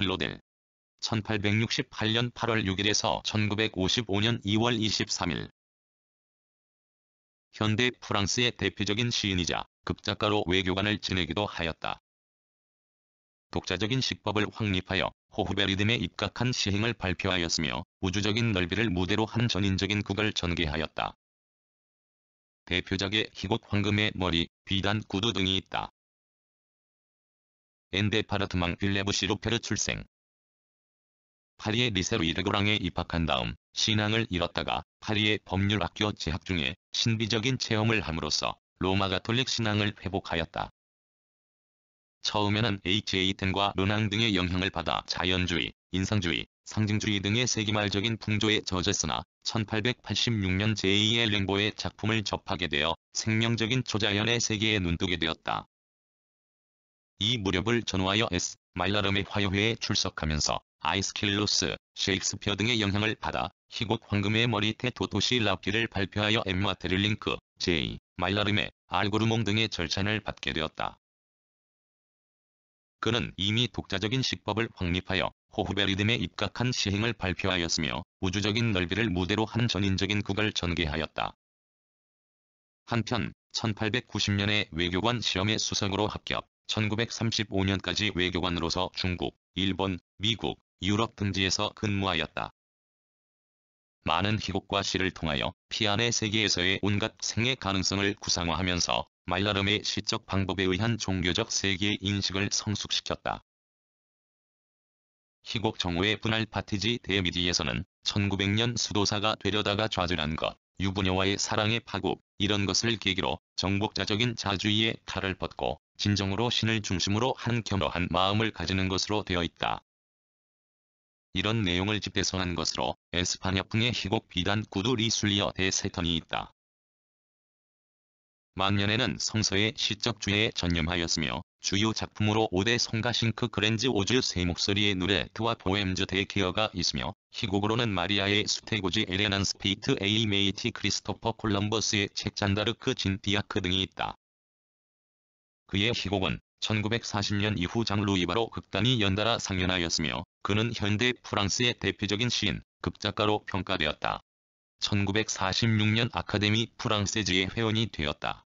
클로델. 1868년 8월 6일에서 1955년 2월 23일. 현대 프랑스의 대표적인 시인이자 극작가로 외교관을 지내기도 하였다. 독자적인 식법을 확립하여 호흡베리듬에 입각한 시행을 발표하였으며 우주적인 넓이를 무대로 한 전인적인 국을 전개하였다. 대표작의 희곡 황금의 머리, 비단 구두 등이 있다. 엔데파르트망 빌레브시로페르 출생. 파리의 리세로 이르고랑에 입학한 다음 신앙을 잃었다가 파리의 법률학교 재학 중에 신비적인 체험을 함으로써 로마 가톨릭 신앙을 회복하였다. 처음에는 H.A.텐과 르낭 등의 영향을 받아 자연주의, 인상주의, 상징주의 등의 세기말적인 풍조에 젖었으나 1886년 제2의 e 랭보의 작품을 접하게 되어 생명적인 초자연의 세계에 눈뜨게 되었다. 이 무렵을 전후하여 S. 말라름의 화요회에 출석하면서 아이스킬로스, 셰익스피어 등의 영향을 받아 희곡 황금의 머리태 도토시 라피를 발표하여 엠마 테릴링크, 제 J. 말라름의 알고르몽 등의 절찬을 받게 되었다. 그는 이미 독자적인 식법을 확립하여 호흡베리듬에 입각한 시행을 발표하였으며 우주적인 넓이를 무대로 한 전인적인 국을 전개하였다. 한편 1890년에 외교관 시험의 수석으로 합격, 1935년까지 외교관으로서 중국, 일본, 미국, 유럽 등지에서 근무하였다. 많은 희곡과 시를 통하여 피안의 세계에서의 온갖 생애 가능성을 구상화하면서 말라름의 시적 방법에 의한 종교적 세계 의 인식을 성숙시켰다. 희곡 정우의 분할 파티지 데미디에서는 1900년 수도사가 되려다가 좌절한 것, 유부녀와의 사랑의 파국, 이런 것을 계기로 정복자적인 자주의의 칼을 벗고 진정으로 신을 중심으로 한 겸허한 마음을 가지는 것으로 되어 있다. 이런 내용을 집대성한 것으로 에스파냐풍의 희곡 비단 구두 리술리어 대세턴이 있다. 만년에는 성서의 시적주의에 전념하였으며 주요 작품으로 5대 송가싱크 그랜즈 오즈 세 목소리의 노래트와 보엠즈 대케어가 있으며 희곡으로는 마리아의 수테고지 에레난 스피트 에이 메이티 크리스토퍼 콜럼버스의 책 잔다르크 진디아크 등이 있다. 그의 희곡은 1940년 이후 장루이 바로 극단이 연달아 상연하였으며 그는 현대 프랑스의 대표적인 시인, 극작가로 평가되었다. 1946년 아카데미 프랑세즈의 회원이 되었다.